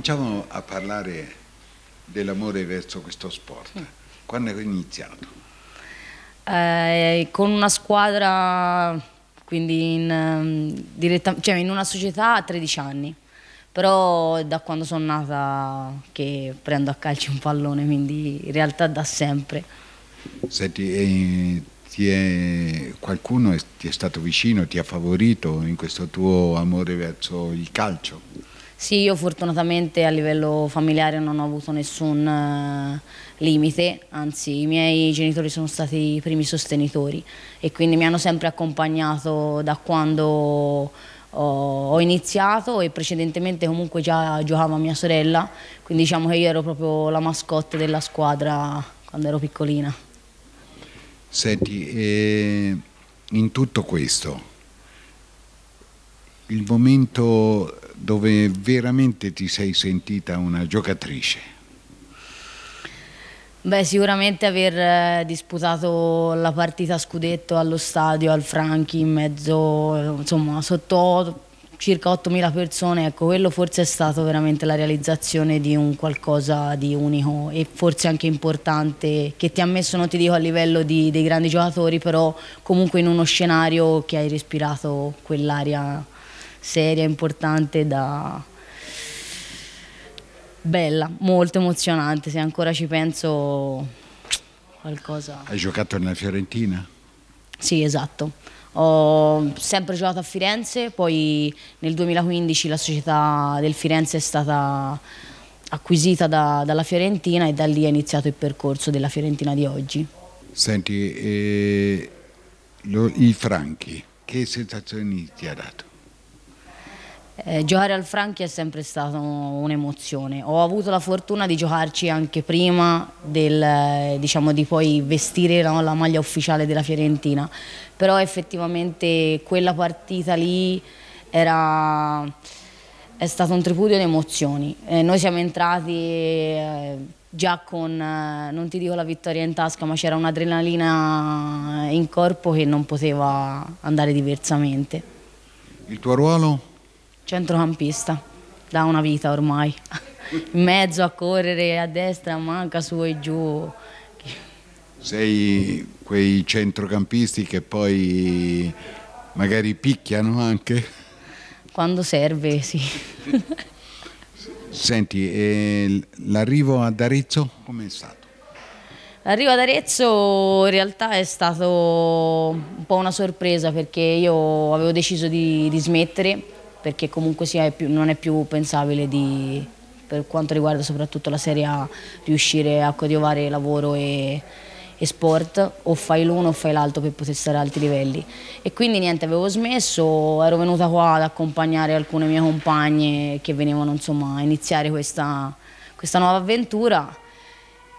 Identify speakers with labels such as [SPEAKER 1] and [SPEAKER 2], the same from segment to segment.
[SPEAKER 1] cominciamo a parlare dell'amore verso questo sport. Quando è iniziato?
[SPEAKER 2] Eh, con una squadra, quindi in, ehm, diretta, cioè in una società a 13 anni però da quando sono nata che prendo a calcio un pallone, quindi in realtà da sempre.
[SPEAKER 1] Senti, eh, ti è, qualcuno ti è stato vicino, ti ha favorito in questo tuo amore verso il calcio?
[SPEAKER 2] Sì, io fortunatamente a livello familiare non ho avuto nessun eh, limite, anzi i miei genitori sono stati i primi sostenitori e quindi mi hanno sempre accompagnato da quando ho, iniziato e precedentemente comunque già giocava mia sorella, quindi diciamo che io ero proprio la mascotte della squadra quando ero piccolina.
[SPEAKER 1] Senti, eh, in tutto questo il momento dove veramente ti sei sentita una giocatrice?
[SPEAKER 2] Beh, sicuramente aver eh, disputato la partita scudetto allo stadio, al Franchi, in mezzo, eh, insomma, sotto circa 8.000 persone, ecco, quello forse è stato veramente la realizzazione di un qualcosa di unico e forse anche importante che ti ha messo, non ti dico a livello di, dei grandi giocatori, però comunque in uno scenario che hai respirato quell'aria seria, importante da... Bella, molto emozionante, se ancora ci penso qualcosa...
[SPEAKER 1] Hai giocato nella Fiorentina?
[SPEAKER 2] Sì, esatto. Ho sempre giocato a Firenze, poi nel 2015 la società del Firenze è stata acquisita da, dalla Fiorentina e da lì è iniziato il percorso della Fiorentina di oggi.
[SPEAKER 1] Senti, eh, lo, i Franchi, che sensazioni ti ha dato?
[SPEAKER 2] Eh, giocare al Franchi è sempre stata un'emozione. Ho avuto la fortuna di giocarci anche prima del, eh, diciamo, di poi vestire no, la maglia ufficiale della Fiorentina, però effettivamente quella partita lì era, è stato un tripudio di emozioni. Eh, noi siamo entrati eh, già con, eh, non ti dico la vittoria in tasca, ma c'era un'adrenalina in corpo che non poteva andare diversamente.
[SPEAKER 1] Il tuo ruolo?
[SPEAKER 2] Centrocampista, da una vita ormai. In mezzo a correre a destra, manca su e giù.
[SPEAKER 1] Sei quei centrocampisti che poi magari picchiano anche?
[SPEAKER 2] Quando serve, sì.
[SPEAKER 1] Senti, eh, l'arrivo ad Arezzo come è stato?
[SPEAKER 2] L'arrivo ad Arezzo in realtà è stato un po' una sorpresa perché io avevo deciso di, di smettere perché comunque è più, non è più pensabile di, per quanto riguarda soprattutto la Serie A riuscire a coadiuvare lavoro e, e sport, o fai l'uno o fai l'altro per poter stare a alti livelli. E quindi niente, avevo smesso, ero venuta qua ad accompagnare alcune mie compagne che venivano insomma a iniziare questa, questa nuova avventura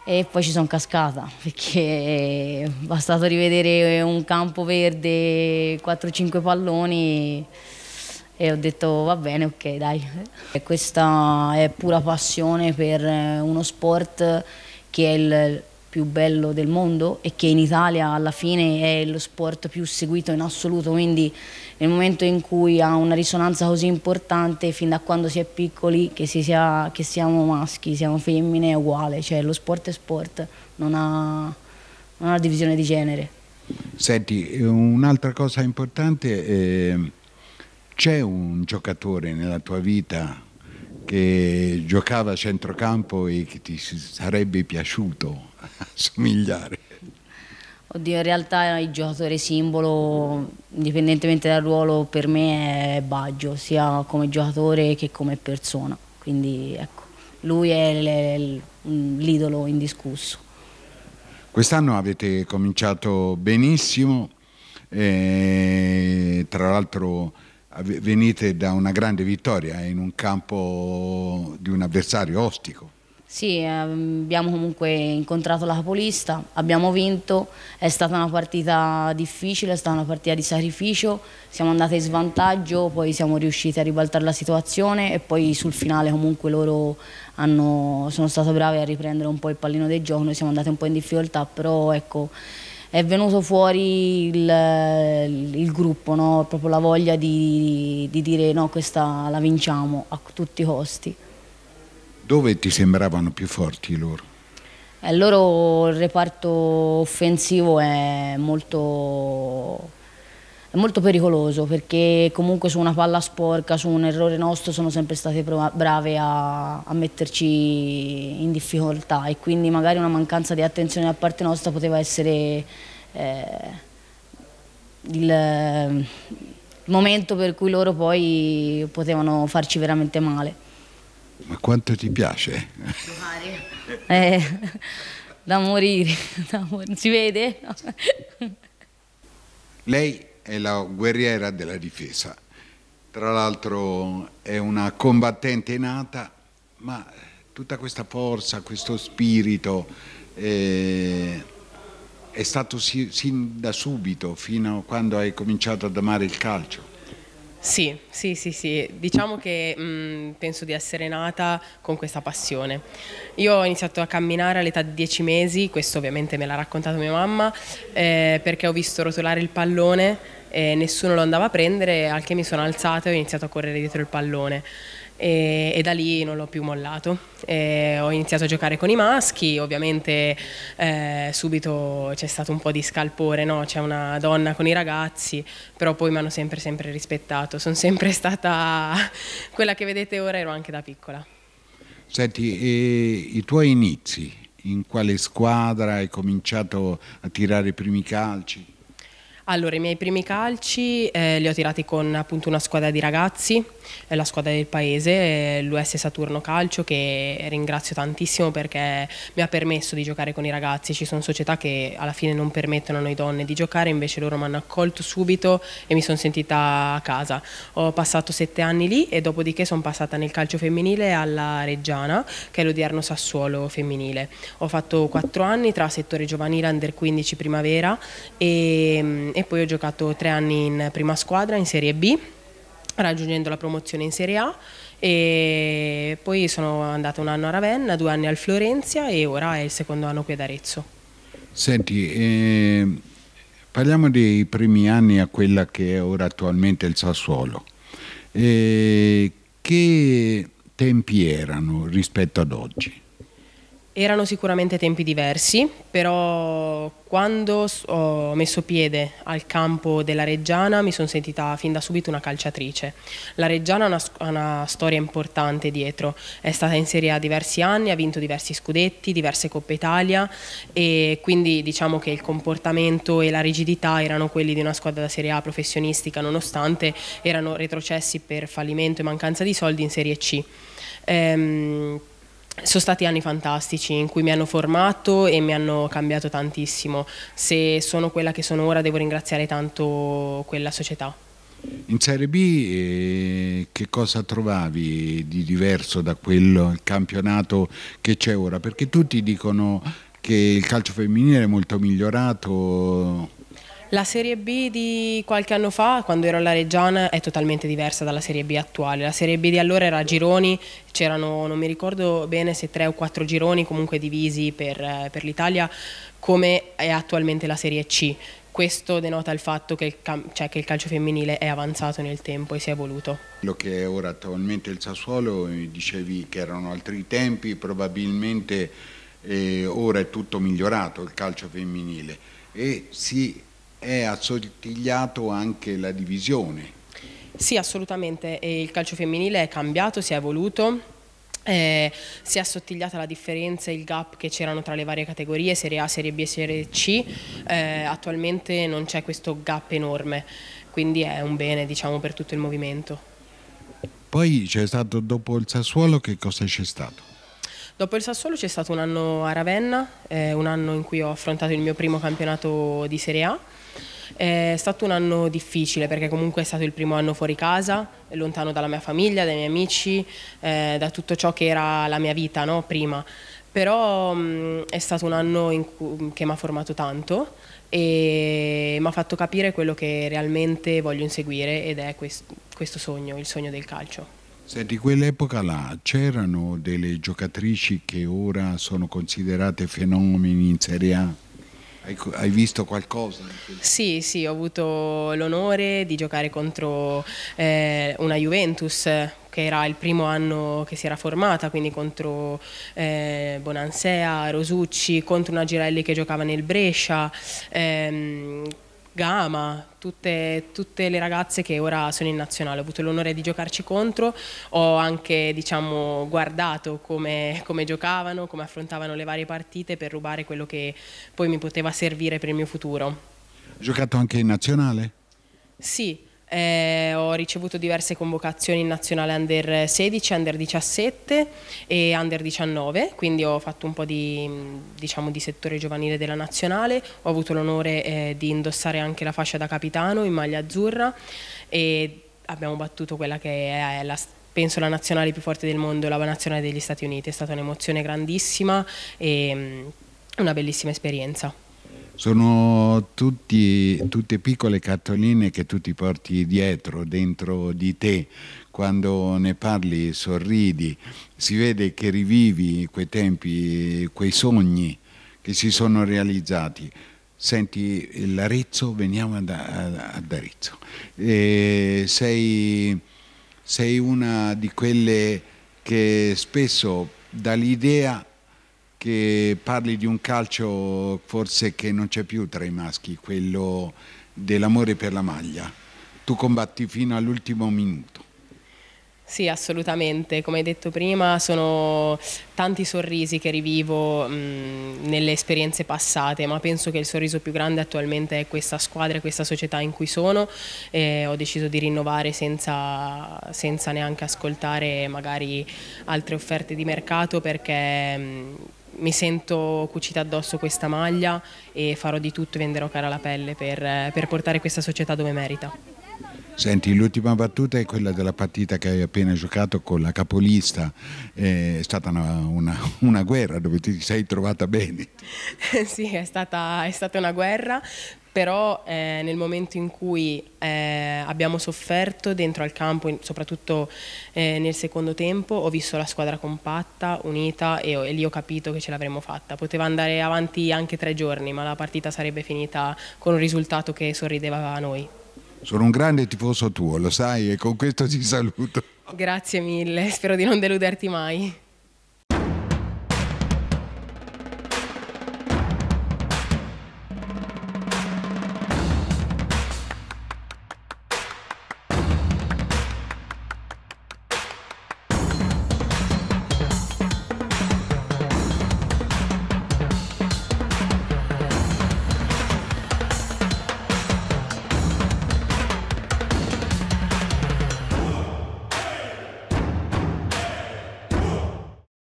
[SPEAKER 2] e poi ci sono cascata perché è bastato rivedere un campo verde, 4-5 palloni e ho detto va bene, ok dai. E questa è pura passione per eh, uno sport che è il più bello del mondo e che in Italia alla fine è lo sport più seguito in assoluto, quindi nel momento in cui ha una risonanza così importante, fin da quando si è piccoli, che, si sia, che siamo maschi, siamo femmine, è uguale, cioè lo sport è sport, non ha, non ha divisione di genere.
[SPEAKER 1] Senti, eh, un'altra cosa importante... È... Ehm, c'è un giocatore nella tua vita che giocava a centrocampo e che ti sarebbe piaciuto somigliare?
[SPEAKER 2] Oddio, in realtà il giocatore simbolo, indipendentemente dal ruolo, per me è Baggio, sia come giocatore che come persona. Quindi ecco, lui è l'idolo indiscusso.
[SPEAKER 1] Quest'anno avete cominciato benissimo, eh, tra l'altro venite da una grande vittoria eh, in un campo di un avversario ostico.
[SPEAKER 2] Sì, ehm, abbiamo comunque incontrato la capolista, abbiamo vinto, è stata una partita difficile, è stata una partita di sacrificio, siamo andate in svantaggio, poi siamo riusciti a ribaltare la situazione e poi sul finale comunque loro hanno, sono stati bravi a riprendere un po' il pallino del gioco, noi siamo andati un po' in difficoltà, però ecco è venuto fuori il, il gruppo, no? proprio la voglia di, di dire no, questa la vinciamo a tutti i costi.
[SPEAKER 1] Dove ti sembravano più forti loro?
[SPEAKER 2] Eh, loro il reparto offensivo è molto è molto pericoloso perché comunque su una palla sporca, su un errore nostro sono sempre state brave a, a metterci in difficoltà e quindi magari una mancanza di attenzione da parte nostra poteva essere eh, il momento per cui loro poi potevano farci veramente male.
[SPEAKER 1] Ma quanto ti piace?
[SPEAKER 2] Eh, da morire, da mor si vede?
[SPEAKER 1] Lei è la guerriera della difesa. Tra l'altro è una combattente nata, ma tutta questa forza, questo spirito eh, è stato sin da subito, fino a quando hai cominciato ad amare il calcio.
[SPEAKER 3] Sì, sì, sì, sì, diciamo che mh, mm, penso di essere nata con questa passione. Io ho iniziato a camminare all'età di 10 mesi, questo ovviamente me l'ha raccontato mia mamma, eh, perché ho visto rotolare il pallone e nessuno lo andava a prendere, al che mi sono alzata e ho iniziato a correre dietro il pallone e, e, da lì non l'ho più mollato. E ho iniziato a giocare con i maschi, ovviamente eh, subito c'è stato un po' di scalpore, no? c'è una donna con i ragazzi, però poi mi hanno sempre, sempre rispettato, sono sempre stata quella che vedete ora, ero anche da piccola.
[SPEAKER 1] Senti, eh, i tuoi inizi, in quale squadra hai cominciato a tirare i primi calci?
[SPEAKER 3] Allora, i miei primi calci eh, li ho tirati con appunto una squadra di ragazzi, eh, la squadra del paese, eh, l'US Saturno Calcio, che ringrazio tantissimo perché mi ha permesso di giocare con i ragazzi. Ci sono società che alla fine non permettono a noi donne di giocare, invece loro mi hanno accolto subito e mi sono sentita a casa. Ho passato sette anni lì e dopodiché sono passata nel calcio femminile alla Reggiana, che è l'odierno Sassuolo femminile. Ho fatto quattro anni tra settore giovanile, under 15, primavera e mm, e poi ho giocato tre anni in prima squadra in Serie B raggiungendo la promozione in Serie A e poi sono andata un anno a Ravenna, due anni al Florenzia e ora è il secondo anno qui ad Arezzo.
[SPEAKER 1] Senti, eh, parliamo dei primi anni a quella che è ora attualmente il Sassuolo. Eh, che tempi erano rispetto ad oggi?
[SPEAKER 3] Erano sicuramente tempi diversi, però quando ho messo piede al campo della Reggiana mi sono sentita fin da subito una calciatrice. La Reggiana ha una, una, storia importante dietro, è stata in Serie A diversi anni, ha vinto diversi scudetti, diverse Coppe Italia e quindi diciamo che il comportamento e la rigidità erano quelli di una squadra da Serie A professionistica nonostante erano retrocessi per fallimento e mancanza di soldi in Serie C. Ehm, sono stati anni fantastici in cui mi hanno formato e mi hanno cambiato tantissimo. Se sono quella che sono ora devo ringraziare tanto quella società.
[SPEAKER 1] In Serie B eh, che cosa trovavi di diverso da quel campionato che c'è ora? Perché tutti dicono che il calcio femminile è molto migliorato,
[SPEAKER 3] la Serie B di qualche anno fa, quando ero alla Reggiana, è totalmente diversa dalla Serie B attuale. La Serie B di allora era a gironi, c'erano, non mi ricordo bene se tre o quattro gironi comunque divisi per, eh, per l'Italia, come è attualmente la Serie C. Questo denota il fatto che il, cioè, che il, calcio femminile è avanzato nel tempo e si è evoluto.
[SPEAKER 1] Quello che è ora attualmente il Sassuolo, eh, dicevi che erano altri tempi, probabilmente eh, ora è tutto migliorato il calcio femminile e si è assottigliato anche la divisione.
[SPEAKER 3] Sì, assolutamente, il calcio femminile è cambiato, si è evoluto, eh, si è assottigliata la differenza, il gap che c'erano tra le varie categorie, Serie A, Serie B e Serie C, eh, attualmente non c'è questo gap enorme, quindi è un bene diciamo, per tutto il movimento.
[SPEAKER 1] Poi c'è stato dopo il Sassuolo che cosa c'è stato?
[SPEAKER 3] Dopo il Sassuolo c'è stato un anno a Ravenna, eh, un anno in cui ho affrontato il mio primo campionato di Serie A. Eh, è stato un anno difficile perché comunque è stato il primo anno fuori casa, lontano dalla mia famiglia, dai miei amici, eh, da tutto ciò che era la mia vita no? prima. Però mh, è stato un anno cui, che mi ha formato tanto e mi ha fatto capire quello che realmente voglio inseguire ed è quest questo sogno, il sogno del calcio.
[SPEAKER 1] Di quell'epoca là c'erano delle giocatrici che ora sono considerate fenomeni in Serie A? Hai, hai visto qualcosa?
[SPEAKER 3] Sì, sì, ho avuto l'onore di giocare contro eh, una Juventus che era il primo anno che si era formata, quindi contro eh, Bonansea, Rosucci, contro una Girelli che giocava nel Brescia, ehm, Gama, tutte, tutte, le ragazze che ora sono in nazionale. Ho avuto l'onore di giocarci contro, ho anche diciamo, guardato come, come, giocavano, come affrontavano le varie partite per rubare quello che poi mi poteva servire per il mio futuro.
[SPEAKER 1] giocato anche in nazionale?
[SPEAKER 3] Sì, eh, ho ricevuto diverse convocazioni in nazionale under 16, under 17 e under 19, quindi ho fatto un po' di, diciamo, di settore giovanile della nazionale, ho avuto l'onore eh, di indossare anche la fascia da capitano in maglia azzurra e abbiamo battuto quella che è la penso la nazionale più forte del mondo, la nazionale degli Stati Uniti, è stata un'emozione grandissima e um, una bellissima esperienza.
[SPEAKER 1] Sono tutti, tutte piccole cartoline che tu ti porti dietro, dentro di te. Quando ne parli sorridi, si vede che rivivi quei tempi, quei sogni che si sono realizzati. Senti l'Arezzo, veniamo ad, ad Arezzo. E sei, sei una di quelle che spesso dall'idea che parli di un calcio forse che non c'è più tra i maschi, quello dell'amore per la maglia. Tu combatti fino all'ultimo minuto.
[SPEAKER 3] Sì, assolutamente. Come hai detto prima, sono tanti sorrisi che rivivo mh, mm, nelle esperienze passate, ma penso che il sorriso più grande attualmente è questa squadra, e questa società in cui sono. Eh, ho deciso di rinnovare senza, senza, neanche ascoltare magari altre offerte di mercato perché... Mh, mm, mi sento cucita addosso questa maglia e farò di tutto, venderò cara la pelle per, per portare questa società dove merita.
[SPEAKER 1] Senti, l'ultima battuta è quella della partita che hai appena giocato con la capolista, è stata una, una, una guerra dove ti sei trovata bene.
[SPEAKER 3] sì, è stata, è stata una guerra, però eh, nel momento in cui eh, abbiamo sofferto dentro al campo, soprattutto eh, nel secondo tempo, ho visto la squadra compatta, unita e, e lì ho capito che ce l'avremmo fatta. Poteva andare avanti anche tre giorni, ma la partita sarebbe finita con un risultato che sorrideva a noi.
[SPEAKER 1] Sono un grande tifoso tuo, lo sai, e con questo ti saluto.
[SPEAKER 3] Grazie mille, spero di non deluderti mai.